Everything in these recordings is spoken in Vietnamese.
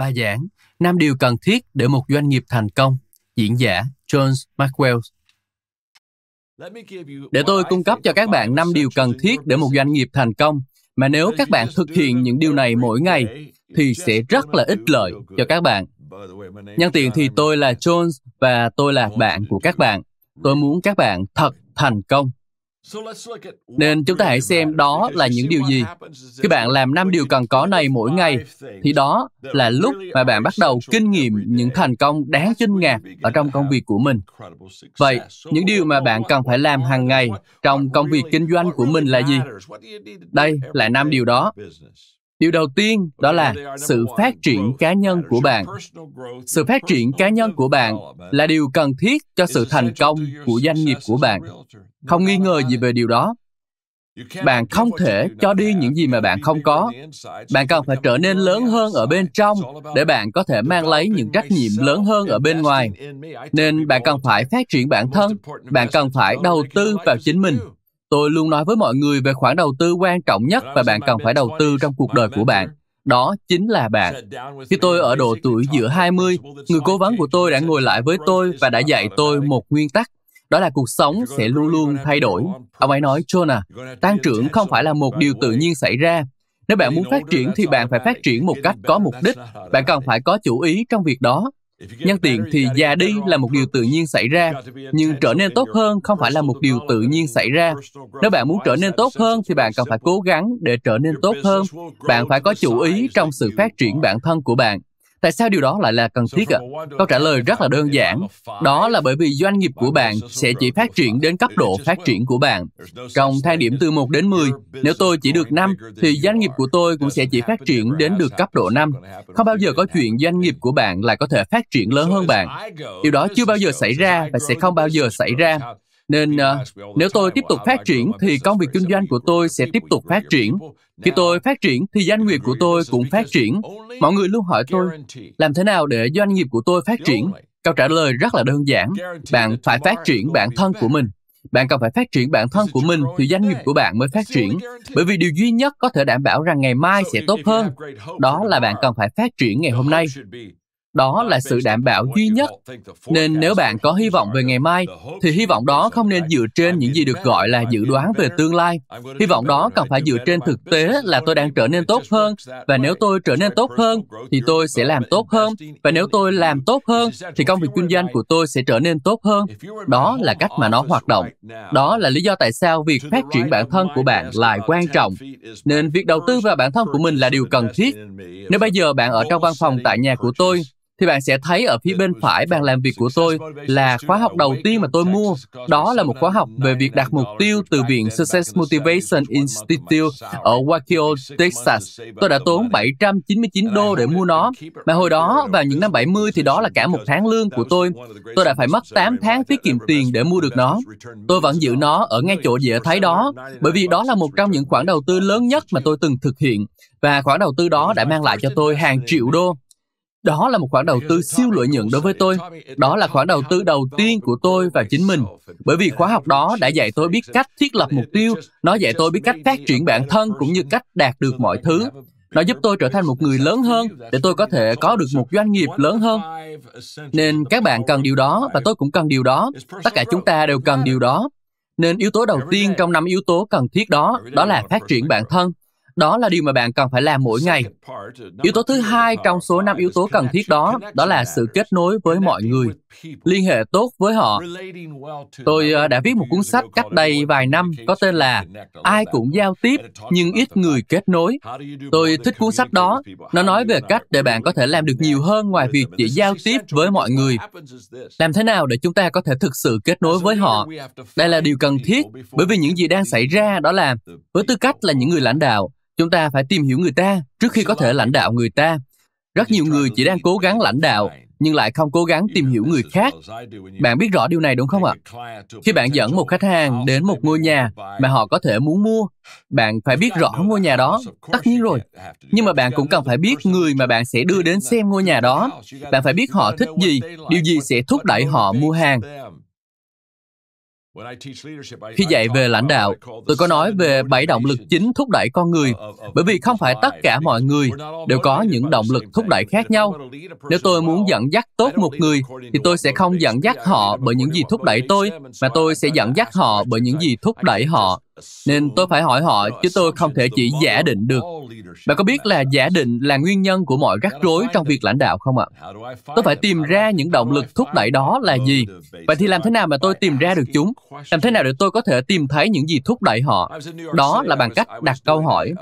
Bài giảng năm điều cần thiết để một doanh nghiệp thành công, diễn giả Jones Maxwell. Để tôi cung cấp cho các bạn năm điều cần thiết để một doanh nghiệp thành công, mà nếu các bạn thực hiện những điều này mỗi ngày thì sẽ rất là ích lợi cho các bạn. Nhân tiện thì tôi là Jones và tôi là bạn của các bạn. Tôi muốn các bạn thật thành công nên chúng ta hãy xem đó là những điều gì khi bạn làm năm điều cần có này mỗi ngày thì đó là lúc mà bạn bắt đầu kinh nghiệm những thành công đáng kinh ngạc ở trong công việc của mình vậy những điều mà bạn cần phải làm hàng ngày trong công việc kinh doanh của mình là gì đây là năm điều đó điều đầu tiên đó là sự phát triển cá nhân của bạn sự phát triển cá nhân của bạn là điều cần thiết cho sự thành công của doanh nghiệp của bạn không nghi ngờ gì về điều đó bạn không thể cho đi những gì mà bạn không có bạn cần phải trở nên lớn hơn ở bên trong để bạn có thể mang lấy những trách nhiệm lớn hơn ở bên ngoài nên bạn cần phải phát triển bản thân bạn cần phải đầu tư vào chính mình tôi luôn nói với mọi người về khoản đầu tư quan trọng nhất mà bạn cần phải đầu tư trong cuộc đời của bạn đó chính là bạn. Khi tôi ở độ tuổi giữa 20, người cố vấn của tôi đã ngồi lại với tôi và đã dạy tôi một nguyên tắc đó là cuộc sống sẽ luôn luôn thay đổi. Ông ấy nói, Jonah, tăng trưởng không phải là một điều tự nhiên xảy ra. Nếu bạn muốn phát triển thì bạn phải phát triển một cách có mục đích. Bạn cần phải có chủ ý trong việc đó. Nhân tiện thì già đi là một điều tự nhiên xảy ra, nhưng trở nên tốt hơn không phải là một điều tự nhiên xảy ra. Nếu bạn muốn trở nên tốt hơn thì bạn cần phải cố gắng để trở nên tốt hơn. Bạn phải có chủ ý trong sự phát triển bản thân của bạn. Tại sao điều đó lại là cần thiết ạ? À? Câu trả lời rất là đơn giản. Đó là bởi vì doanh nghiệp của bạn sẽ chỉ phát triển đến cấp độ phát triển của bạn. Trong thang điểm từ 1 đến 10, nếu tôi chỉ được 5, thì doanh nghiệp của tôi cũng sẽ chỉ phát triển đến được cấp độ 5. Không bao giờ có chuyện doanh nghiệp của bạn lại có thể phát triển lớn hơn bạn. Điều đó chưa bao giờ xảy ra và sẽ không bao giờ xảy ra. Nên uh, nếu tôi tiếp tục phát triển thì công việc kinh doanh của tôi sẽ tiếp tục phát triển. Khi tôi phát triển thì doanh nghiệp của tôi cũng phát triển. Mọi người luôn hỏi tôi, làm thế nào để doanh nghiệp của tôi phát triển? Câu trả lời rất là đơn giản. Bạn phải phát triển bản thân của mình. Bạn cần phải phát triển bản thân của mình thì doanh nghiệp của bạn mới phát triển. Bởi vì điều duy nhất có thể đảm bảo rằng ngày mai sẽ tốt hơn, đó là bạn cần phải phát triển ngày hôm nay đó là sự đảm bảo duy nhất nên nếu bạn có hy vọng về ngày mai thì hy vọng đó không nên dựa trên những gì được gọi là dự đoán về tương lai hy vọng đó cần phải dựa trên thực tế là tôi đang trở nên tốt hơn và nếu tôi trở nên tốt hơn thì tôi sẽ làm tốt hơn và nếu tôi làm tốt hơn thì công việc kinh doanh của tôi sẽ trở nên tốt hơn đó là cách mà nó hoạt động đó là lý do tại sao việc phát triển bản thân của bạn lại quan trọng nên việc đầu tư vào bản thân của mình là điều cần thiết nếu bây giờ bạn ở trong văn phòng tại nhà của tôi thì bạn sẽ thấy ở phía bên phải bàn làm việc của tôi là khóa học đầu tiên mà tôi mua. Đó là một khóa học về việc đạt mục tiêu từ Viện Success Motivation Institute ở Waco, Texas. Tôi đã tốn 799 đô để mua nó. Mà hồi đó, vào những năm 70 thì đó là cả một tháng lương của tôi. Tôi đã phải mất 8 tháng tiết kiệm tiền để mua được nó. Tôi vẫn giữ nó ở ngay chỗ dễ thấy đó, bởi vì đó là một trong những khoản đầu tư lớn nhất mà tôi từng thực hiện. Và khoản đầu tư đó đã mang lại cho tôi hàng triệu đô. Đó là một khoản đầu tư siêu lợi nhuận đối với tôi. Đó là khoản đầu tư đầu tiên của tôi và chính mình. Bởi vì khóa học đó đã dạy tôi biết cách thiết lập mục tiêu, nó dạy tôi biết cách phát triển bản thân cũng như cách đạt được mọi thứ. Nó giúp tôi trở thành một người lớn hơn để tôi có thể có được một doanh nghiệp lớn hơn. Nên các bạn cần điều đó và tôi cũng cần điều đó. Tất cả chúng ta đều cần điều đó. Nên yếu tố đầu tiên trong năm yếu tố cần thiết đó, đó là phát triển bản thân. Đó là điều mà bạn cần phải làm mỗi ngày. Uh, yếu tố thứ hai trong số năm yếu tố cần thiết đó, đó là sự kết nối với mọi người, liên hệ tốt với họ. Tôi ờ, đã viết một cuốn sách cách đây vài năm có tên là Ai cũng giao tiếp nhưng ít người kết nối. Tôi thích cuốn sách đó. Nó nói về cách để bạn có thể làm được nhiều hơn ngoài việc chỉ giao tiếp với mọi người. Làm thế nào để chúng ta có thể thực sự kết nối với họ? Đây là điều cần thiết bởi vì những gì đang xảy ra đó là với tư cách là những người lãnh đạo, Chúng ta phải tìm hiểu người ta trước khi có thể lãnh đạo người ta. Rất nhiều người chỉ đang cố gắng lãnh đạo nhưng lại không cố gắng tìm hiểu người khác. Bạn biết rõ điều này đúng không ạ? Khi bạn dẫn một khách hàng đến một ngôi nhà mà họ có thể muốn mua, bạn phải biết rõ ngôi nhà đó, tất nhiên rồi. Nhưng mà bạn cũng cần phải biết người mà bạn sẽ đưa đến xem ngôi nhà đó. Bạn phải biết họ thích gì, điều gì sẽ thúc đẩy họ mua hàng. Khi dạy về lãnh đạo, tôi có nói về bảy động lực chính thúc đẩy con người, bởi vì không phải tất cả mọi người đều có những động lực thúc đẩy khác nhau. Nếu tôi muốn dẫn dắt tốt một người, thì tôi sẽ không dẫn dắt họ bởi những gì thúc đẩy tôi, mà tôi sẽ dẫn dắt họ bởi những gì thúc đẩy họ nên tôi phải hỏi họ chứ tôi không thể chỉ giả định được bạn có biết là giả định là nguyên nhân của mọi rắc rối trong việc lãnh đạo không ạ tôi phải tìm ra những động lực thúc đẩy đó là gì vậy thì làm thế nào mà tôi tìm ra được chúng làm thế nào để tôi có thể tìm thấy những gì thúc đẩy họ đó là bằng cách đặt câu hỏi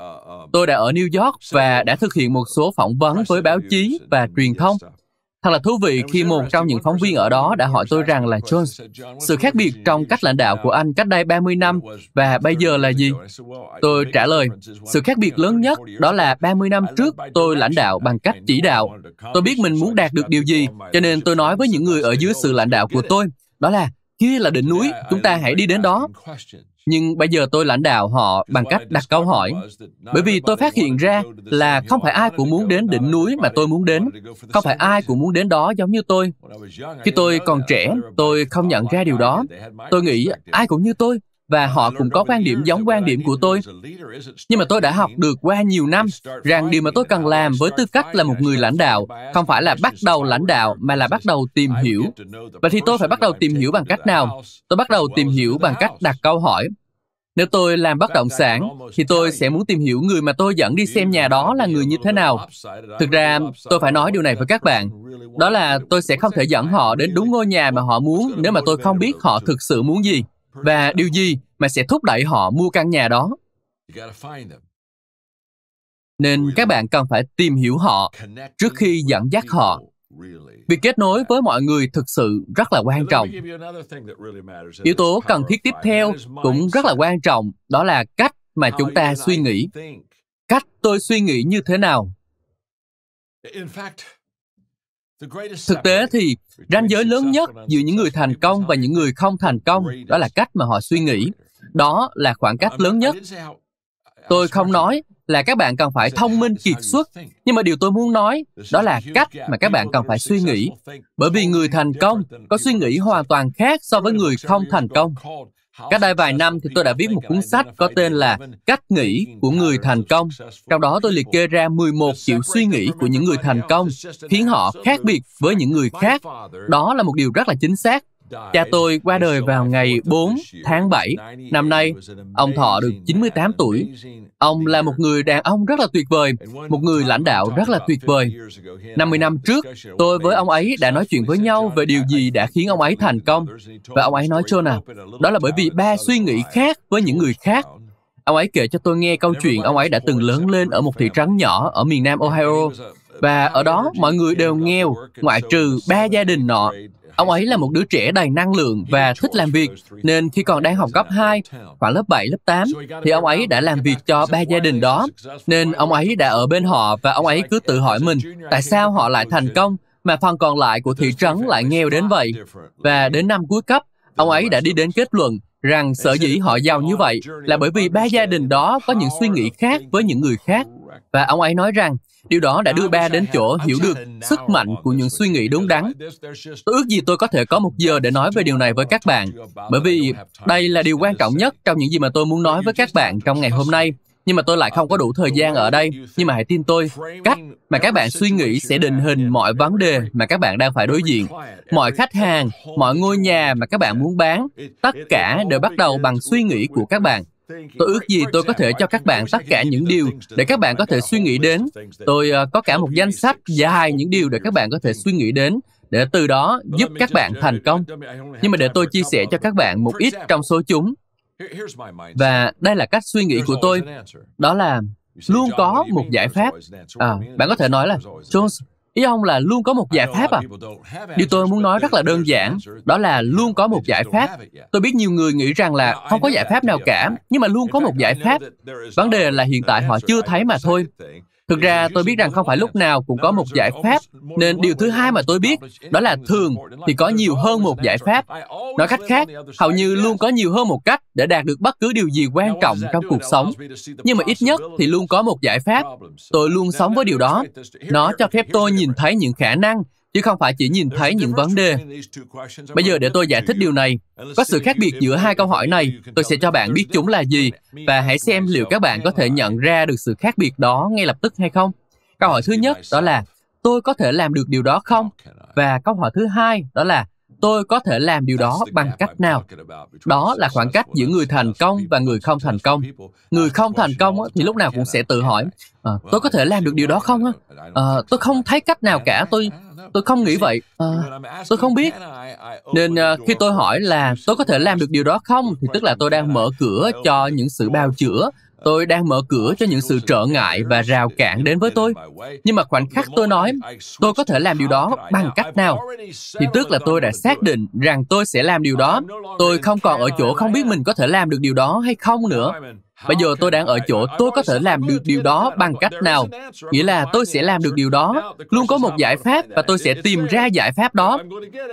tôi đã ở new york và đã thực hiện một số phỏng vấn với báo chí và truyền thông Thật là thú vị khi một trong những phóng viên ở đó đã hỏi tôi rằng là John sự khác biệt trong cách lãnh đạo của anh cách đây 30 năm và bây giờ là gì? Tôi trả lời, sự khác biệt lớn nhất đó là 30 năm trước tôi lãnh đạo bằng cách chỉ đạo. Tôi biết mình muốn đạt được điều gì, cho nên tôi nói với những người ở dưới sự lãnh đạo của tôi, đó là kia là đỉnh núi, chúng ta hãy đi đến đó nhưng bây giờ tôi lãnh đạo họ bằng cách đặt câu hỏi bởi vì tôi phát hiện ra là không phải ai cũng muốn đến đỉnh núi mà tôi muốn đến không phải ai cũng muốn đến đó giống như tôi khi tôi còn trẻ tôi không nhận ra điều đó tôi nghĩ ai cũng như tôi và họ cũng có quan điểm giống quan điểm của tôi nhưng mà tôi đã học được qua nhiều năm rằng điều mà tôi cần làm với tư cách là một người lãnh đạo không phải là bắt đầu lãnh đạo mà là bắt đầu tìm hiểu Và thì tôi phải bắt đầu tìm hiểu bằng cách nào tôi bắt đầu tìm hiểu bằng cách đặt câu hỏi nếu tôi làm bất động sản, thì tôi sẽ muốn tìm hiểu người mà tôi dẫn đi xem nhà đó là người như thế nào. Thực ra, tôi phải nói điều này với các bạn. Đó là tôi sẽ không thể dẫn họ đến đúng ngôi nhà mà họ muốn nếu mà tôi không biết họ thực sự muốn gì và điều gì mà sẽ thúc đẩy họ mua căn nhà đó. Nên các bạn cần phải tìm hiểu họ trước khi dẫn dắt họ Việc kết nối với mọi người thực sự rất là quan trọng. Yếu tố cần thiết tiếp theo cũng rất là quan trọng, đó là cách mà chúng ta suy nghĩ. Cách tôi suy nghĩ như thế nào? Thực tế thì ranh giới lớn nhất giữa những người thành công và những người không thành công đó là cách mà họ suy nghĩ. Đó là khoảng cách lớn nhất. Tôi không nói là các bạn cần phải thông minh kiệt xuất, nhưng mà điều tôi muốn nói đó là cách mà các bạn cần phải suy nghĩ. Bởi vì người thành công có suy nghĩ hoàn toàn khác so với người không thành công. Cách đây vài năm thì tôi đã viết một cuốn sách có tên là Cách nghĩ của người thành công. Trong đó tôi liệt kê ra 11 kiểu suy nghĩ của những người thành công, khiến họ khác biệt với những người khác. Đó là một điều rất là chính xác. Cha tôi qua đời vào ngày 4 tháng 7 năm nay. Ông thọ được 98 tuổi. Ông là một người đàn ông rất là tuyệt vời, một người lãnh đạo rất là tuyệt vời. 50 năm trước, tôi với ông ấy đã nói chuyện với nhau về điều gì đã khiến ông ấy thành công. Và ông ấy nói cho nào, đó là bởi vì ba suy nghĩ khác với những người khác. Ông ấy kể cho tôi nghe câu chuyện ông ấy đã từng lớn lên ở một thị trấn nhỏ ở miền nam Ohio và ở đó mọi người đều nghèo ngoại trừ ba gia đình nọ Ông ấy là một đứa trẻ đầy năng lượng và thích làm việc, nên khi còn đang học cấp 2, khoảng lớp 7, lớp 8, thì ông ấy đã làm việc cho ba gia đình đó. Nên ông ấy đã ở bên họ và ông ấy cứ tự hỏi mình, tại sao họ lại thành công mà phần còn lại của thị trấn lại nghèo đến vậy? Và đến năm cuối cấp, ông ấy đã đi đến kết luận rằng sở dĩ họ giàu như vậy là bởi vì ba gia đình đó có những suy nghĩ khác với những người khác. Và ông ấy nói rằng, Điều đó đã đưa ba đến chỗ hiểu được sức mạnh của những suy nghĩ đúng đắn. Tôi ước gì tôi có thể có một giờ để nói về điều này với các bạn, bởi vì đây là điều quan trọng nhất trong những gì mà tôi muốn nói với các bạn trong ngày hôm nay. Nhưng mà tôi lại không có đủ thời gian ở đây. Nhưng mà hãy tin tôi, cách mà các bạn suy nghĩ sẽ định hình mọi vấn đề mà các bạn đang phải đối diện. Mọi khách hàng, mọi ngôi nhà mà các bạn muốn bán, tất cả đều bắt đầu bằng suy nghĩ của các bạn tôi ước gì tôi có thể cho các bạn tất cả những điều để các bạn có thể suy nghĩ đến tôi ờ, có cả một danh sách dài những điều để các bạn có thể suy nghĩ đến để từ đó giúp các bạn thành công nhưng mà để tôi chia sẻ cho các bạn một ít trong số chúng và đây là cách suy nghĩ của tôi đó là luôn có một giải pháp à, bạn có thể nói là jones Ý ông là luôn có một giải pháp à? Điều tôi muốn nói rất là đơn giản, đó là luôn có một giải pháp. Tôi biết nhiều người nghĩ rằng là không có giải pháp nào cả, nhưng mà luôn có một giải pháp. Vấn đề là hiện tại họ chưa thấy mà thôi. Thực ra tôi biết rằng không phải lúc nào cũng có một giải pháp, nên điều thứ hai mà tôi biết đó là thường thì có nhiều hơn một giải pháp. Nói cách khác, hầu như luôn có nhiều hơn một cách để đạt được bất cứ điều gì quan trọng trong cuộc sống. Nhưng mà ít nhất thì luôn có một giải pháp. Tôi luôn sống với điều đó. Nó cho phép tôi nhìn thấy những khả năng chứ không phải chỉ nhìn thấy những vấn đề. Bây giờ để tôi giải thích điều này. Có sự khác biệt giữa hai câu hỏi này, tôi sẽ cho bạn biết chúng là gì và hãy xem liệu các bạn có thể nhận ra được sự khác biệt đó ngay lập tức hay không. Câu hỏi thứ nhất đó là tôi có thể làm được điều đó không? Và câu hỏi thứ hai đó là tôi có thể làm điều đó bằng cách nào đó là khoảng cách giữa người thành công và người không thành công người không thành công thì lúc nào cũng sẽ tự hỏi à, tôi có thể làm được điều đó không à, tôi không thấy cách nào cả tôi tôi không nghĩ vậy à, tôi không biết nên khi tôi hỏi là tôi có thể làm được điều đó không thì tức là tôi đang mở cửa cho những sự bào chữa tôi đang mở cửa cho những sự trở ngại và rào cản đến với tôi nhưng mà khoảnh khắc tôi nói tôi có thể làm điều đó bằng cách nào thì tức là tôi đã xác định rằng tôi sẽ làm điều đó tôi không còn ở chỗ không biết mình có thể làm được điều đó hay không nữa Bây giờ tôi đang ở chỗ tôi có thể làm được điều đó bằng cách nào? Nghĩa là tôi sẽ làm được điều đó. Luôn có một giải pháp và tôi sẽ tìm ra giải pháp đó.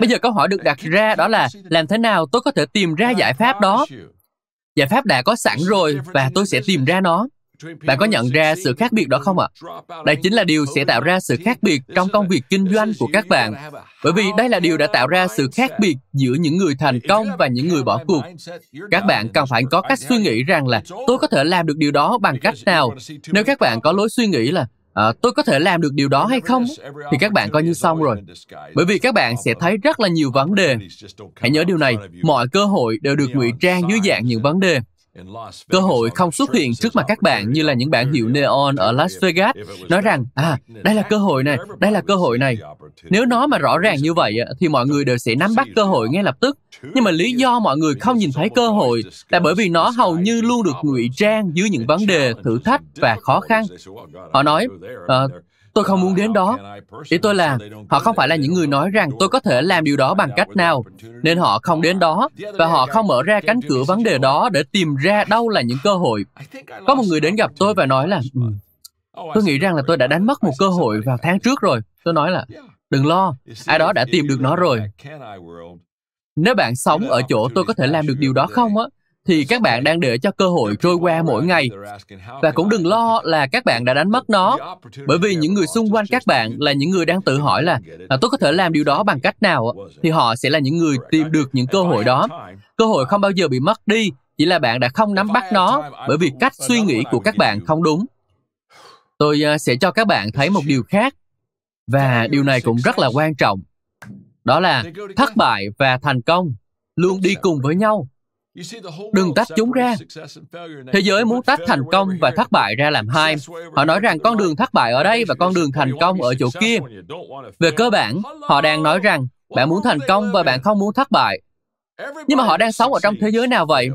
Bây giờ câu hỏi được đặt ra đó là làm thế nào tôi có thể tìm ra giải pháp đó? giải pháp đã có sẵn rồi và tôi sẽ tìm ra nó bạn có nhận ra sự khác biệt đó không ạ à? đây chính là điều sẽ tạo ra sự khác biệt trong công việc kinh doanh của các bạn bởi vì đây là điều đã tạo ra sự khác biệt giữa những người thành công và những người bỏ cuộc các bạn cần phải có cách suy nghĩ rằng là tôi có thể làm được điều đó bằng cách nào nếu các bạn có lối suy nghĩ là à, tôi có thể làm được điều đó hay không thì các bạn coi như xong rồi bởi vì các bạn sẽ thấy rất là nhiều vấn đề hãy nhớ điều này mọi cơ hội đều được ngụy trang dưới dạng những vấn đề cơ hội không xuất hiện trước mặt các bạn như là những bản hiệu neon ở Las Vegas nói rằng à đây là cơ hội này đây là cơ hội này nếu nó mà rõ ràng như vậy thì mọi người đều sẽ nắm bắt cơ hội ngay lập tức. Nhưng mà lý do mọi người không nhìn thấy cơ hội là bởi vì nó hầu như luôn được ngụy trang dưới những vấn đề, thử thách và khó khăn. Họ nói, à, tôi không muốn đến đó. Ý tôi là, họ không phải là những người nói rằng tôi có thể làm điều đó bằng cách nào, nên họ không đến đó, và họ không mở ra cánh cửa vấn đề đó để tìm ra đâu là những cơ hội. Có một người đến gặp tôi và nói là, ừ, Tôi nghĩ rằng là tôi đã đánh mất một cơ hội vào tháng trước rồi. Tôi nói là, Đừng lo, ai đó đã tìm được nó rồi. Nếu bạn sống ở chỗ tôi có thể làm được điều đó không á, thì các bạn đang để cho cơ hội trôi qua mỗi ngày. Và cũng đừng lo là các bạn đã đánh mất nó, bởi vì những người xung quanh các bạn là những người đang tự hỏi là, à, tôi có thể làm điều đó bằng cách nào, thì họ sẽ là những người tìm được những cơ hội đó. Cơ hội không bao giờ bị mất đi, chỉ là bạn đã không nắm bắt nó bởi vì cách suy nghĩ của các bạn không đúng. Tôi à, sẽ cho các bạn thấy một điều khác và điều này cũng rất là quan trọng đó là thất bại và thành công luôn đi cùng với nhau đừng tách chúng ra thế giới muốn tách thành công và thất bại ra làm hai họ nói rằng con đường thất bại ở đây và con đường thành công ở chỗ kia về cơ bản họ đang nói rằng bạn muốn thành công và bạn không muốn thất bại nhưng mà họ đang sống ở trong thế giới nào vậy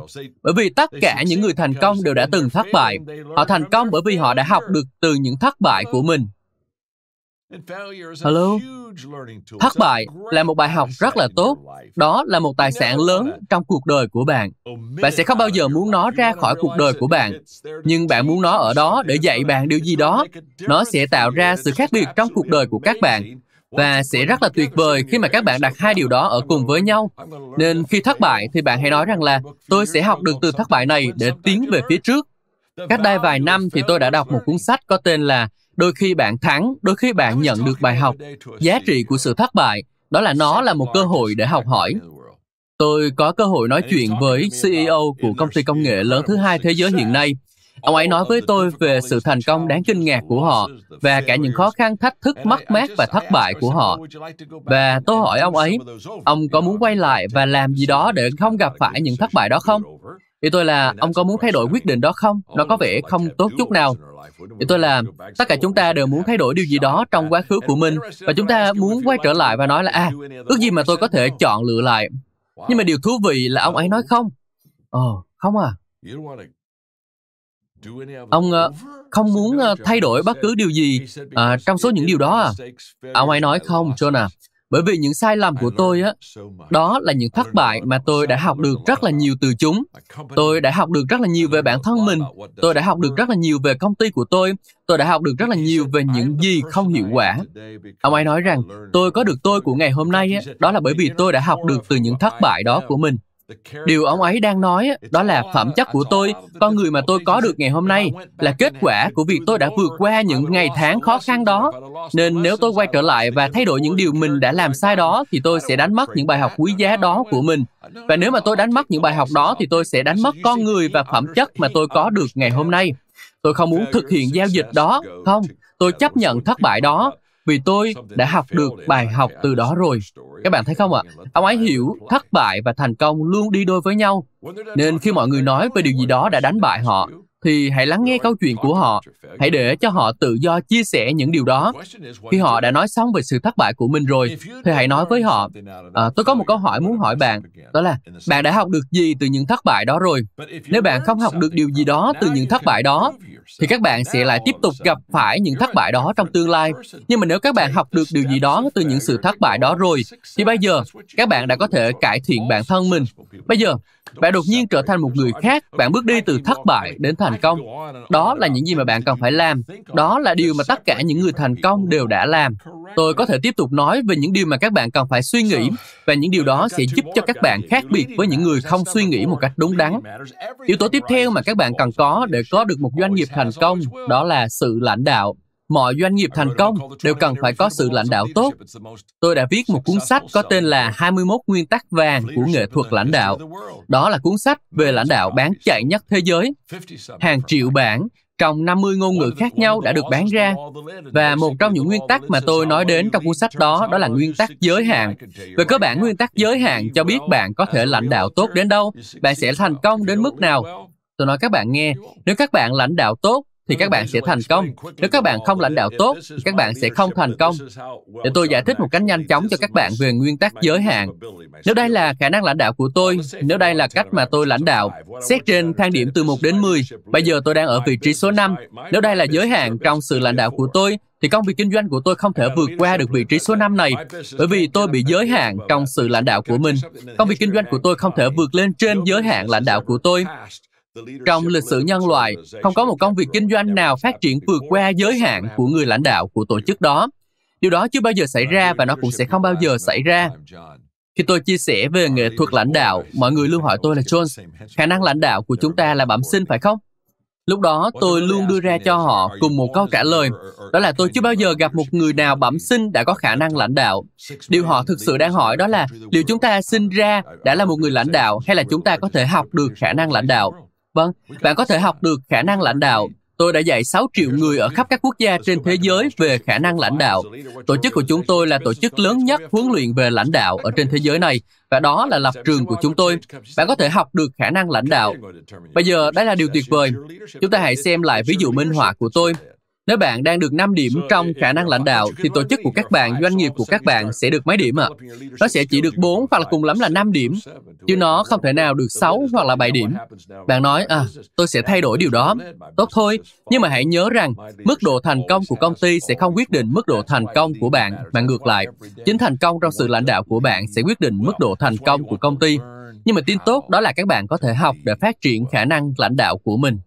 bởi vì tất cả những người thành công đều đã từng thất bại họ thành công bởi vì họ đã học được từ những thất bại của mình Hello. Thất bại là một bài học rất là tốt. Đó là một tài sản lớn trong cuộc đời của bạn. Bạn sẽ không bao giờ muốn nó ra khỏi cuộc đời của bạn, nhưng bạn muốn nó ở đó để dạy bạn điều gì đó. Nó sẽ tạo ra sự khác biệt trong cuộc đời của các bạn và sẽ rất là tuyệt vời khi mà các bạn đặt hai điều đó ở cùng với nhau. Nên khi thất bại thì bạn hãy nói rằng là tôi sẽ học được từ thất bại này để tiến về phía trước. Cách đây vài năm thì tôi đã đọc một cuốn sách có tên là đôi khi bạn thắng đôi khi bạn nhận được bài học giá trị của sự thất bại đó là nó là một cơ hội để học hỏi tôi có cơ hội nói chuyện với ceo của công ty công nghệ lớn thứ hai thế giới hiện nay ông ấy nói với tôi về sự thành công đáng kinh ngạc của họ và cả những khó khăn thách thức mất mát và thất bại của họ và tôi hỏi ông ấy ông có muốn quay lại và làm gì đó để không gặp phải những thất bại đó không Ý tôi là, ông có muốn thay đổi quyết định đó không? Nó có vẻ không tốt chút nào. Ý tôi là, tất cả chúng ta đều muốn thay đổi điều gì đó trong quá khứ của mình, và chúng ta muốn quay trở lại và nói là, à, ước gì mà tôi có thể chọn lựa lại. Nhưng mà điều thú vị là ông ấy nói không. Ồ, ờ, oh, không à. Ông ờ, không muốn ờ, thay đổi bất cứ điều gì à, trong số những điều đó à? Ông ấy nói không, John à bởi vì những sai lầm của tôi á đó là những thất bại mà tôi đã học được rất là nhiều từ chúng tôi đã học được rất là nhiều về bản thân mình tôi đã học được rất là nhiều về công ty của tôi tôi đã học được rất là nhiều về những gì không hiệu quả ông ấy nói rằng tôi có được tôi của ngày hôm nay á đó là bởi vì tôi đã học được từ những thất bại đó của mình điều ông ấy đang nói đó là phẩm chất của tôi con người mà tôi có được ngày hôm nay là kết quả của việc tôi đã vượt qua những ngày tháng khó khăn đó nên nếu tôi quay trở lại và thay đổi những điều mình đã làm sai đó thì tôi sẽ đánh mất những bài học quý giá đó của mình và nếu mà tôi đánh mất những bài học đó thì tôi sẽ đánh mất con người và phẩm chất mà tôi có được ngày hôm nay tôi không muốn thực hiện giao dịch đó không tôi chấp nhận thất bại đó vì tôi đã học được bài học từ đó rồi các bạn thấy không ạ ông ấy hiểu thất bại và thành công luôn đi đôi với nhau nên khi mọi người nói về điều gì đó đã đánh bại họ thì hãy lắng nghe câu chuyện của họ hãy để cho họ tự do chia sẻ những điều đó khi họ đã nói xong về sự thất bại của mình rồi thì hãy nói với họ à, tôi có một câu hỏi muốn hỏi bạn đó là bạn đã học được gì từ những thất bại đó rồi nếu bạn không học được điều gì đó từ những thất bại đó thì các bạn sẽ lại tiếp tục gặp phải những thất bại đó trong tương lai nhưng mà nếu các bạn học được điều gì đó từ những sự thất bại đó rồi thì bây giờ các bạn đã có thể cải thiện bản thân mình bây giờ bạn đột nhiên trở thành một người khác bạn bước đi từ thất bại đến thành thành công đó là những gì mà bạn cần phải làm đó là điều mà tất cả những người thành công đều đã làm tôi có thể tiếp tục nói về những điều mà các bạn cần phải suy nghĩ và những điều đó sẽ giúp cho các bạn khác biệt với những người không suy nghĩ một cách đúng đắn yếu tố tiếp theo mà các bạn cần có để có được một doanh nghiệp thành công đó là sự lãnh đạo mọi doanh nghiệp thành công đều cần phải có sự lãnh đạo tốt. Tôi đã viết một cuốn sách có tên là 21 nguyên tắc vàng của nghệ thuật lãnh đạo. Đó là cuốn sách về lãnh đạo bán chạy nhất thế giới. Hàng triệu bản trong 50 ngôn ngữ khác nhau đã được bán ra. Và một trong những nguyên tắc mà tôi nói đến trong cuốn sách đó đó là nguyên tắc giới hạn. Về cơ bản, nguyên tắc giới hạn cho biết bạn có thể lãnh đạo tốt đến đâu, bạn sẽ thành công đến mức nào. Tôi nói các bạn nghe, nếu các bạn lãnh đạo tốt, thì các bạn sẽ thành công. Nếu các bạn không lãnh đạo tốt, thì các bạn sẽ không thành công. Để tôi giải thích một cách nhanh chóng cho các bạn về nguyên tắc giới hạn. Nếu đây là khả năng lãnh đạo của tôi, nếu đây là cách mà tôi lãnh đạo, xét trên thang điểm từ 1 đến 10, bây giờ tôi đang ở vị trí số 5. Nếu đây là giới hạn trong sự lãnh đạo của tôi, thì công việc kinh doanh của tôi không thể vượt qua được vị trí số 5 này, bởi vì tôi bị giới hạn trong sự lãnh đạo của mình. Công việc kinh doanh của tôi không thể vượt lên trên giới hạn lãnh đạo của tôi. Trong lịch sử nhân loại, không có một công việc kinh doanh nào phát triển vượt qua giới hạn của người lãnh đạo của tổ chức đó. Điều đó chưa bao giờ xảy ra và nó cũng sẽ không bao giờ xảy ra. Khi tôi chia sẻ về nghệ thuật lãnh đạo, mọi người luôn hỏi tôi là Jones, khả năng lãnh đạo của chúng ta là bẩm sinh phải không? Lúc đó tôi luôn đưa ra cho họ cùng một câu trả lời, đó là tôi chưa bao giờ gặp một người nào bẩm sinh đã có khả năng lãnh đạo. Điều họ thực sự đang hỏi đó là liệu chúng ta sinh ra đã là một người lãnh đạo hay là chúng ta có thể học được khả năng lãnh đạo? Vâng, bạn có thể học được khả năng lãnh đạo. Tôi đã dạy 6 triệu người ở khắp các quốc gia trên thế giới về khả năng lãnh đạo. Tổ chức của chúng tôi là tổ chức lớn nhất huấn luyện về lãnh đạo ở trên thế giới này, và đó là lập trường của chúng tôi. Bạn có thể học được khả năng lãnh đạo. Bây giờ, đây là điều tuyệt vời. Chúng ta hãy xem lại ví dụ minh họa của tôi. Nếu bạn đang được 5 điểm trong khả năng lãnh đạo, thì tổ chức của các bạn, doanh nghiệp của các bạn sẽ được mấy điểm ạ? À? Nó sẽ chỉ được 4 hoặc là cùng lắm là 5 điểm, chứ nó không thể nào được 6 hoặc là 7 điểm. Bạn nói, à, tôi sẽ thay đổi điều đó. Tốt thôi, nhưng mà hãy nhớ rằng, mức độ thành công của công ty sẽ không quyết định mức độ thành công của bạn, mà ngược lại, chính thành công trong sự lãnh đạo của bạn sẽ quyết định mức độ thành công của công ty. Nhưng mà tin tốt đó là các bạn có thể học để phát triển khả năng lãnh đạo của mình.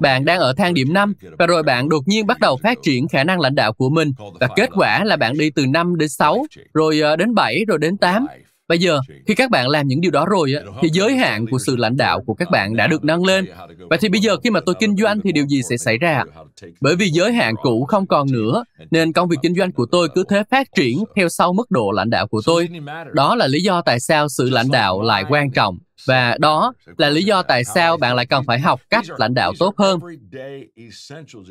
Bạn đang ở thang điểm 5 và rồi bạn đột nhiên bắt đầu phát triển khả năng lãnh đạo của mình và kết quả là bạn đi từ 5 đến 6, ờ, rồi đến 7, rồi đến 8. Bây giờ, khi các bạn làm những điều đó rồi, ờ, thì giới hạn của sự lãnh đạo của các bạn đã được nâng lên. Vậy thì bây giờ khi mà tôi kinh doanh thì điều gì sẽ xảy ra? Bởi vì giới hạn cũ không còn nữa, nên công việc kinh doanh của tôi cứ thế phát triển theo sau mức độ lãnh đạo của tôi. Đó là lý do tại sao sự lãnh đạo lại quan trọng và đó là lý do tại sao bạn lại cần phải học cách lãnh đạo tốt hơn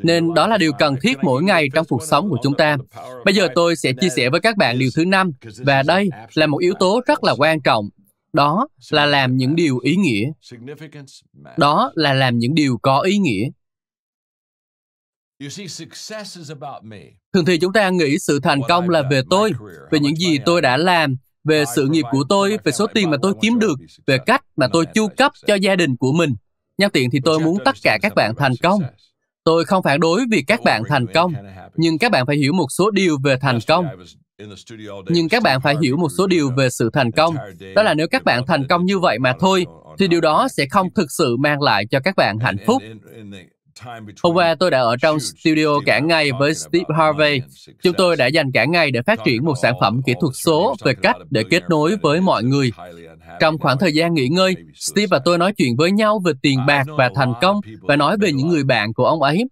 nên đó là điều cần thiết mỗi ngày trong cuộc sống của chúng ta bây giờ tôi sẽ chia sẻ với các bạn điều thứ năm và đây là một yếu tố rất là quan trọng đó là làm những điều ý nghĩa đó là làm những điều có ý nghĩa thường thì chúng ta nghĩ sự thành công là về tôi về những gì tôi đã làm về sự nghiệp của tôi, về số tiền mà tôi kiếm được, về cách mà tôi chu cấp cho gia đình của mình. Nhân tiện thì tôi muốn tất cả các bạn thành công. Tôi không phản đối việc các bạn thành công, nhưng các bạn phải hiểu một số điều về thành công. Nhưng các bạn phải hiểu một số điều về sự thành công. Đó là nếu các bạn thành công như vậy mà thôi, thì điều đó sẽ không thực sự mang lại cho các bạn hạnh phúc. Hôm qua tôi đã ở trong studio cả ngày với Steve Harvey. Chúng tôi đã dành cả ngày để phát triển một sản phẩm kỹ thuật số về cách để kết nối với mọi người. Trong khoảng thời gian nghỉ ngơi, Steve và tôi nói chuyện với nhau về tiền bạc và thành công và nói về những người bạn của ông ấy.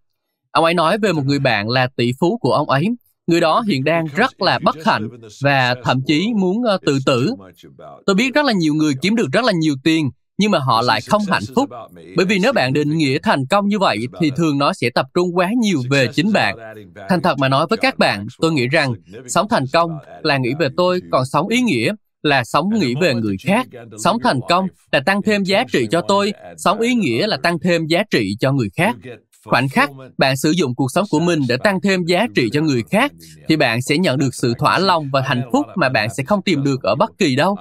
Ông ấy nói về một người bạn là tỷ phú của ông ấy. Người đó hiện đang rất là bất hạnh và thậm chí muốn ờ, tự tử. Tôi biết rất là nhiều người kiếm được rất là nhiều tiền nhưng mà họ lại không hạnh phúc. Bởi vì nếu bạn định nghĩa thành công như vậy thì thường nó sẽ tập trung quá nhiều về chính bạn. Thành thật mà nói với các bạn, tôi nghĩ rằng sống thành công là nghĩ về tôi, còn sống ý nghĩa là sống nghĩ về người khác sống thành công là tăng thêm giá trị cho tôi sống ý nghĩa là tăng thêm giá trị cho người khác khoảnh khắc bạn sử dụng cuộc sống của mình để tăng thêm giá trị cho người khác thì bạn sẽ nhận được sự thỏa lòng và hạnh phúc mà bạn sẽ không tìm được ở bất kỳ đâu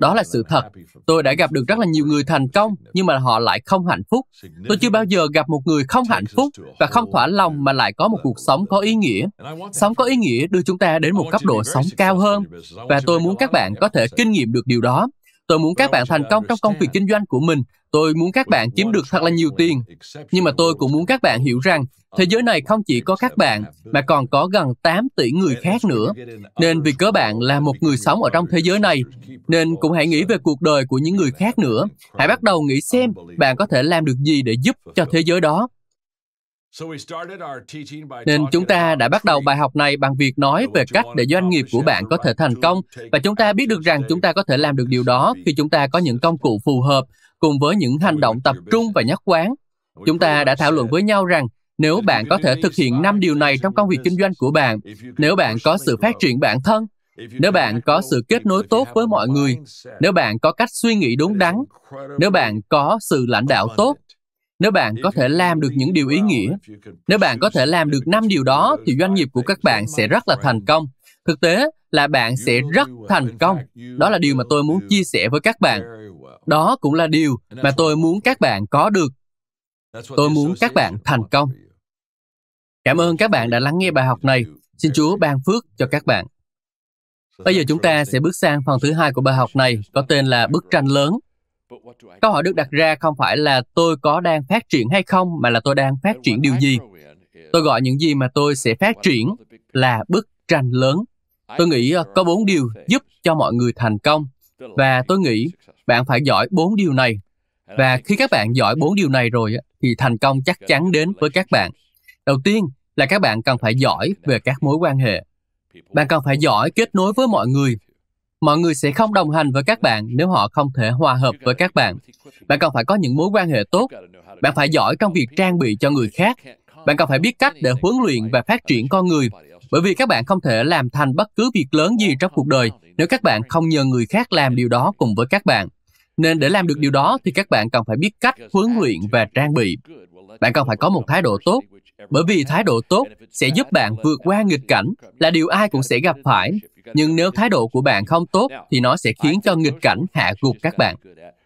đó là sự thật tôi đã gặp được rất là nhiều người thành công nhưng mà họ lại không hạnh phúc tôi chưa bao giờ gặp một người không hạnh phúc và không thỏa lòng mà lại có một cuộc sống có ý nghĩa sống có ý nghĩa đưa chúng ta đến một cấp độ sống cao hơn và tôi muốn các bạn có thể kinh nghiệm được điều đó Tôi muốn các bạn thành công trong công việc kinh doanh của mình. Tôi muốn các bạn kiếm được thật là nhiều tiền. Nhưng mà tôi cũng muốn các bạn hiểu rằng thế giới này không chỉ có các bạn, mà còn có gần 8 tỷ người khác nữa. Nên vì cớ bạn là một người sống ở trong thế giới này, nên cũng hãy nghĩ về cuộc đời của những người khác nữa. Hãy bắt đầu nghĩ xem bạn có thể làm được gì để giúp cho thế giới đó nên chúng ta đã bắt đầu bài học này bằng việc nói về cách để doanh nghiệp của bạn có thể thành công và chúng ta biết được rằng chúng ta có thể làm được điều đó khi chúng ta có những công cụ phù hợp cùng với những hành động tập trung và nhất quán. Chúng ta đã thảo luận với nhau rằng nếu bạn có thể thực hiện 5 điều này trong công việc kinh doanh của bạn, nếu bạn có sự phát triển bản thân, nếu bạn có sự kết nối tốt với mọi người, nếu bạn có cách suy nghĩ đúng đắn, nếu bạn có sự lãnh đạo tốt, nếu bạn có thể làm được những điều ý nghĩa, nếu bạn có thể làm được 5 điều đó thì doanh nghiệp của các bạn sẽ rất là thành công. Thực tế là bạn sẽ rất thành công. Đó là điều mà tôi muốn chia sẻ với các bạn. Đó cũng là điều mà tôi muốn các bạn có được. Tôi muốn các bạn thành công. Cảm ơn các bạn đã lắng nghe bài học này. Xin Chúa ban phước cho các bạn. Bây giờ chúng ta sẽ bước sang phần thứ hai của bài học này có tên là bức tranh lớn Câu hỏi được đặt ra không phải là tôi có đang phát triển hay không, mà là tôi đang phát triển điều gì. Tôi gọi những gì mà tôi sẽ phát triển là bức tranh lớn. Tôi nghĩ ờ, có bốn điều giúp cho mọi người thành công. Và tôi nghĩ bạn phải giỏi bốn điều này. Và khi các bạn giỏi bốn điều này rồi thì thành công chắc chắn đến với các bạn. Đầu tiên là các bạn cần phải giỏi về các mối quan hệ. Bạn cần phải giỏi kết nối với mọi người mọi người sẽ không đồng hành với các bạn nếu họ không thể hòa hợp với các bạn. Bạn cần phải có những mối quan hệ tốt. Bạn phải giỏi trong việc trang bị cho người khác. Bạn cần phải biết cách để huấn luyện và phát triển con người. Bởi vì các bạn không thể làm thành bất cứ việc lớn gì trong cuộc đời nếu các bạn không nhờ người khác làm điều đó cùng với các bạn. Nên để làm được điều đó thì các bạn cần phải biết cách huấn luyện và trang bị. Bạn cần phải có một thái độ tốt, bởi vì thái độ tốt sẽ giúp bạn vượt qua nghịch cảnh là điều ai cũng sẽ gặp phải nhưng nếu thái độ của bạn không tốt thì nó sẽ khiến cho nghịch cảnh hạ gục các bạn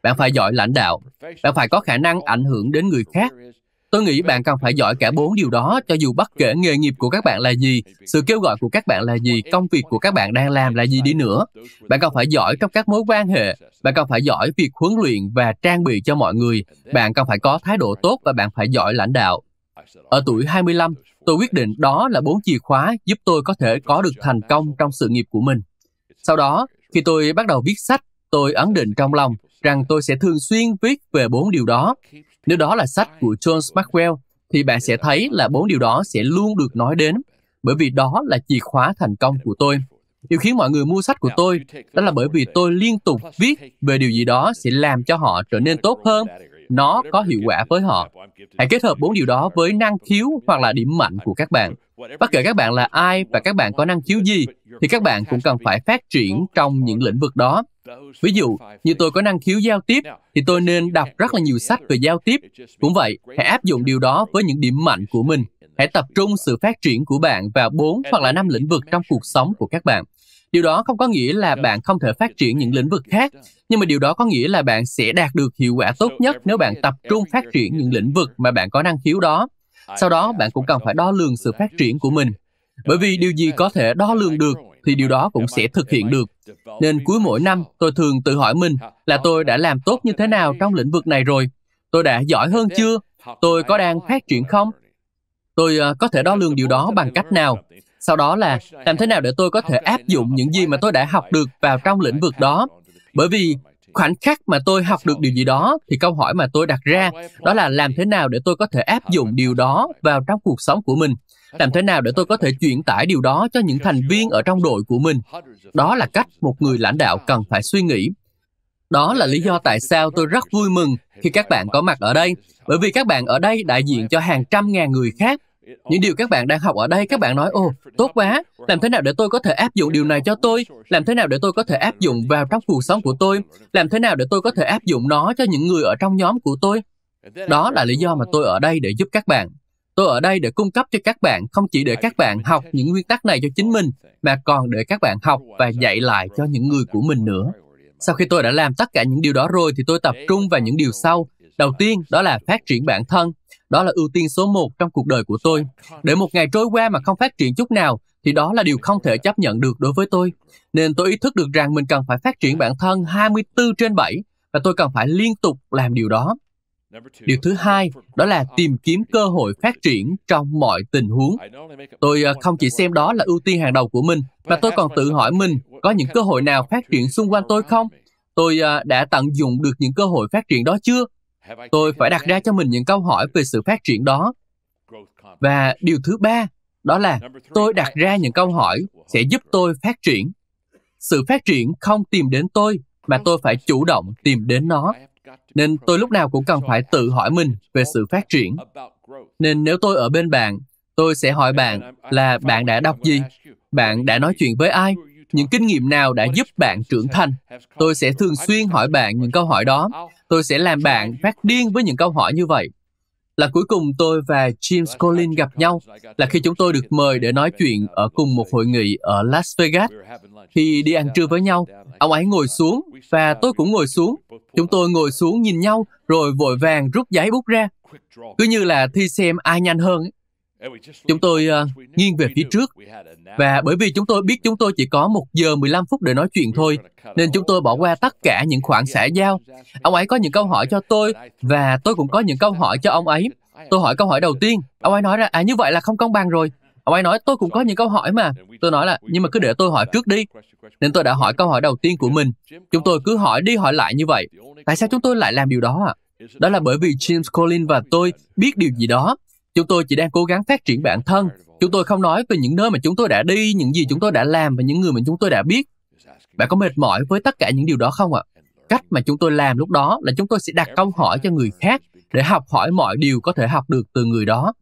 bạn phải giỏi lãnh đạo bạn phải có khả năng ảnh hưởng đến người khác tôi nghĩ bạn cần phải giỏi cả bốn điều đó cho dù bất kể nghề nghiệp của các bạn là gì sự kêu gọi của các bạn là gì công việc của các bạn đang làm là gì đi nữa bạn cần phải giỏi trong các mối quan hệ bạn cần phải giỏi việc huấn luyện và trang bị cho mọi người bạn cần phải có thái độ tốt và bạn phải giỏi lãnh đạo ở tuổi 25, Tôi quyết định đó là bốn chìa khóa giúp tôi có thể có được thành công trong sự nghiệp của mình. Sau đó, khi tôi bắt đầu viết sách, tôi ấn định trong lòng rằng tôi sẽ thường xuyên viết về bốn điều đó. Nếu đó là sách của John Maxwell, thì bạn sẽ thấy là bốn điều đó sẽ luôn được nói đến, bởi vì đó là chìa khóa thành công của tôi. Điều khiến mọi người mua sách của tôi đó là bởi vì tôi liên tục viết về điều gì đó sẽ làm cho họ trở nên tốt hơn nó có hiệu quả với họ. Hãy kết hợp bốn điều đó với năng khiếu hoặc là điểm mạnh của các bạn. Bất kể các bạn là ai và các bạn có năng khiếu gì, thì các bạn cũng cần phải phát triển trong những lĩnh vực đó. Ví dụ, như tôi có năng khiếu giao tiếp, thì tôi nên đọc rất là nhiều sách về giao tiếp. Cũng vậy, hãy áp dụng điều đó với những điểm mạnh của mình. Hãy tập trung sự phát triển của bạn vào bốn hoặc là năm lĩnh vực trong cuộc sống của các bạn điều đó không có nghĩa là dạ. bạn không thể phát triển những lĩnh vực khác nhưng mà điều đó có nghĩa là bạn sẽ đạt được hiệu quả tốt nhất nếu bạn tập trung phát triển những lĩnh vực mà bạn có năng khiếu đó sau đó bạn cũng cần phải đo lường sự phát triển của mình bởi vì điều gì có thể đo lường được thì điều đó cũng sẽ thực hiện được nên cuối mỗi năm tôi thường tự hỏi mình là tôi đã làm tốt như thế nào trong lĩnh vực này rồi tôi đã giỏi hơn chưa tôi có đang phát triển không tôi ờ, có thể đo lường điều đó bằng cách nào sau đó là làm thế nào để tôi có thể áp dụng những gì mà tôi đã học được vào trong lĩnh vực đó bởi vì khoảnh khắc mà tôi học được điều gì đó thì câu hỏi mà tôi đặt ra đó là làm thế nào để tôi có thể áp dụng điều đó vào trong cuộc sống của mình làm thế nào để tôi có thể chuyển tải điều đó cho những thành viên ở trong đội của mình đó là cách một người lãnh đạo cần phải suy nghĩ đó là lý do tại sao tôi rất vui mừng khi các bạn có mặt ở đây bởi vì các bạn ở đây đại diện cho hàng trăm ngàn người khác những điều các bạn đang học ở đây, các bạn nói, ô, tốt quá, làm thế nào để tôi có thể áp dụng điều này cho tôi? Làm thế nào để tôi có thể áp dụng vào trong cuộc sống của tôi? Làm thế nào để tôi có thể áp dụng nó cho những người ở trong nhóm của tôi? Đó là lý do mà tôi ở đây để giúp các bạn. Tôi ở đây để cung cấp cho các bạn, không chỉ để các bạn học những nguyên tắc này cho chính mình, mà còn để các bạn học và dạy lại cho những người của mình nữa. Sau khi tôi đã làm tất cả những điều đó rồi thì tôi tập trung vào những điều sau. Đầu tiên, đó là phát triển bản thân. Đó là ưu tiên số một trong cuộc đời của tôi. Để một ngày trôi qua mà không phát triển chút nào, thì đó là điều không thể chấp nhận được đối với tôi. Nên tôi ý thức được rằng mình cần phải phát triển bản thân 24 trên 7 và tôi cần phải liên tục làm điều đó. Điều thứ hai, đó là tìm kiếm cơ hội phát triển trong mọi tình huống. Tôi à, không chỉ xem đó là ưu tiên hàng đầu của mình, mà tôi còn tự hỏi mình có những cơ hội nào phát triển xung quanh tôi không? Tôi à, đã tận dụng được những cơ hội phát triển đó chưa? tôi phải đặt ra cho mình những câu hỏi về sự phát triển đó và điều thứ ba đó là tôi đặt ra những câu hỏi sẽ giúp tôi phát triển sự phát triển không tìm đến tôi mà tôi phải chủ động tìm đến nó nên tôi lúc nào cũng cần phải tự hỏi mình về sự phát triển nên nếu tôi ở bên bạn tôi sẽ hỏi bạn là bạn đã đọc gì bạn đã nói chuyện với ai những kinh nghiệm nào đã giúp bạn trưởng thành tôi sẽ thường xuyên hỏi bạn những câu hỏi đó tôi sẽ làm bạn phát điên với những câu hỏi như vậy là cuối cùng tôi và James Collins gặp nhau là khi chúng tôi được mời để nói chuyện ở cùng một hội nghị ở Las Vegas. Khi đi ăn trưa với nhau, ông ấy ngồi xuống và tôi cũng ngồi xuống. Chúng tôi ngồi xuống nhìn nhau rồi vội vàng rút giấy bút ra. Cứ như là thi xem ai nhanh hơn. Ấy. Chúng tôi uh, nghiêng về phía trước và bởi vì chúng tôi biết chúng tôi chỉ có 1 giờ 15 phút để nói chuyện thôi nên chúng tôi bỏ qua tất cả những khoảng xã giao. Ông ấy có những câu hỏi cho tôi và tôi cũng có những câu hỏi cho ông ấy. Tôi hỏi câu hỏi đầu tiên, ông ấy nói ra à như vậy là không công bằng rồi. Ông ấy nói tôi cũng có những câu hỏi mà. Tôi nói là nhưng mà cứ để tôi hỏi trước đi. Nên tôi đã hỏi câu hỏi đầu tiên của mình. Chúng tôi cứ hỏi đi hỏi lại như vậy. Tại sao chúng tôi lại làm điều đó ạ? À? Đó là bởi vì James Collins và tôi biết điều gì đó Chúng tôi chỉ đang cố gắng phát triển bản thân. Chúng tôi không nói về những nơi mà chúng tôi đã đi, những gì chúng tôi đã làm và những người mà chúng tôi đã biết. Bạn có mệt mỏi với tất cả những điều đó không ạ? Cách mà chúng tôi làm lúc đó là chúng tôi sẽ đặt câu hỏi cho người khác để học hỏi mọi điều có thể học được từ người đó.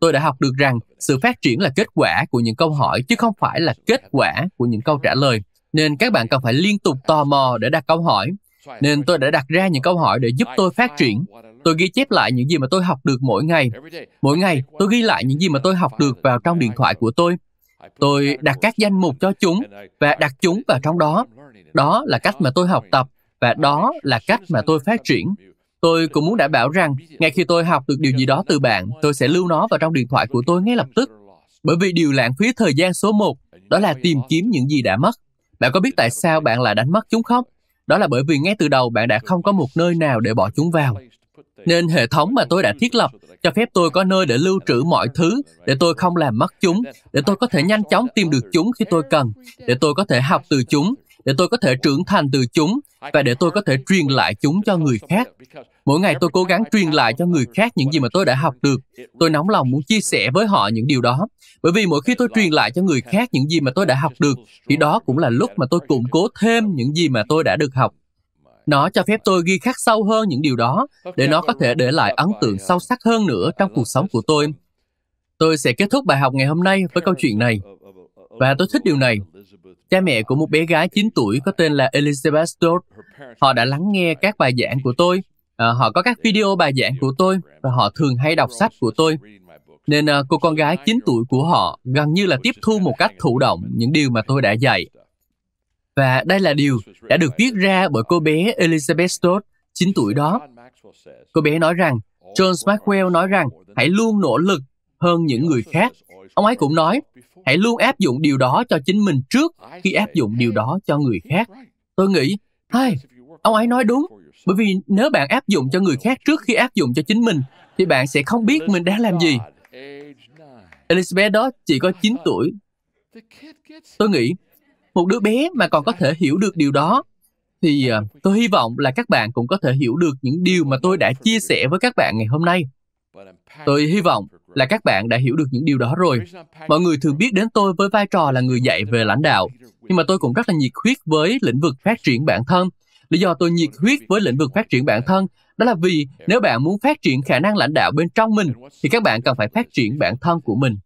Tôi đã học được rằng sự phát triển là kết quả của những câu hỏi chứ không phải là kết quả của những câu trả lời. Nên các bạn cần phải liên tục tò mò để đặt câu hỏi nên tôi đã đặt ra những câu hỏi để giúp tôi phát triển. Tôi ghi chép lại những gì mà tôi học được mỗi ngày. Mỗi ngày, tôi ghi lại những gì mà tôi học được vào trong điện thoại của tôi. Tôi đặt các danh mục cho chúng và đặt chúng vào trong đó. Đó là cách mà tôi học tập và đó là cách mà tôi phát triển. Tôi cũng muốn đảm bảo rằng, ngay khi tôi học được điều gì đó từ bạn, tôi sẽ lưu nó vào trong điện thoại của tôi ngay lập tức. Bởi vì điều lãng phí thời gian số một đó là tìm kiếm những gì đã mất. Bạn có biết tại sao bạn lại đánh mất chúng không? Đó là bởi vì ngay từ đầu bạn đã không có một nơi nào để bỏ chúng vào. Nên hệ thống mà tôi đã thiết lập cho phép tôi có nơi để lưu trữ mọi thứ, để tôi không làm mất chúng, để tôi có thể nhanh chóng tìm được chúng khi tôi cần, để tôi có thể học từ chúng, để tôi có thể trưởng thành từ chúng và để tôi có thể truyền lại chúng cho người khác. Mỗi ngày tôi cố gắng truyền lại cho người khác những gì mà tôi đã học được. Tôi nóng lòng muốn chia sẻ với họ những điều đó. Bởi vì mỗi khi tôi truyền lại cho người khác những gì mà tôi đã học được, thì đó cũng là lúc mà tôi củng cố thêm những gì mà tôi đã được học. Nó cho phép tôi ghi khắc sâu hơn những điều đó, để nó có thể để lại ấn tượng sâu sắc hơn nữa trong cuộc sống của tôi. Tôi sẽ kết thúc bài học ngày hôm nay với câu chuyện này. Và tôi thích điều này. Cha mẹ của một bé gái 9 tuổi có tên là Elizabeth Stott. Họ đã lắng nghe các bài giảng của tôi. À, họ có các video bài giảng của tôi và họ thường hay đọc sách của tôi. Nên à, cô con gái 9 tuổi của họ gần như là tiếp thu một cách thụ động những điều mà tôi đã dạy. Và đây là điều đã được viết ra bởi cô bé Elizabeth Stott, 9 tuổi đó. Cô bé nói rằng, John Maxwell nói rằng, hãy luôn nỗ lực hơn những người khác. Ông ấy cũng nói, hãy luôn áp dụng điều đó cho chính mình trước khi áp dụng điều đó cho người khác tôi nghĩ hai hey, ông ấy nói đúng bởi vì nếu bạn áp dụng cho người khác trước khi áp dụng cho chính mình thì bạn sẽ không biết mình đang làm gì elizabeth đó chỉ có 9 tuổi tôi nghĩ một đứa bé mà còn có thể hiểu được điều đó thì ờ, tôi hy vọng là các bạn cũng có thể hiểu được những điều mà tôi đã chia sẻ với các bạn ngày hôm nay Tôi hy vọng là các bạn đã hiểu được những điều đó rồi. Mọi người thường biết đến tôi với vai trò là người dạy về lãnh đạo, nhưng mà tôi cũng rất là nhiệt huyết với lĩnh vực phát triển bản thân. Lý do tôi nhiệt huyết với lĩnh vực phát triển bản thân đó là vì nếu bạn muốn phát triển khả năng lãnh đạo bên trong mình thì các bạn cần phải phát triển bản thân của mình.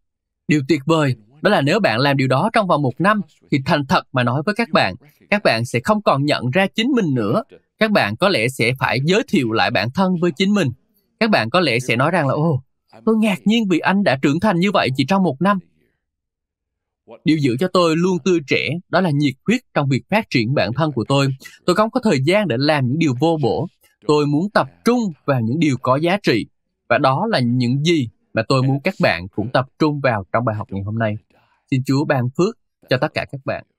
Điều tuyệt vời đó là nếu bạn làm điều đó trong vòng một năm thì thành thật mà nói với các bạn, các bạn sẽ không còn nhận ra chính mình nữa. Các bạn có lẽ sẽ phải giới thiệu lại bản thân với chính mình các bạn có lẽ sẽ nói rằng là ô, tôi ngạc nhiên vì anh đã trưởng thành như vậy chỉ trong một năm. Điều giữ cho tôi luôn tươi trẻ đó là nhiệt huyết trong việc phát triển bản thân của tôi. Tôi không có thời gian để làm những điều vô bổ. Tôi muốn tập trung vào những điều có giá trị. Và đó là những gì mà tôi muốn các bạn cũng tập trung vào trong bài học ngày hôm nay. Xin Chúa ban phước cho tất cả các bạn.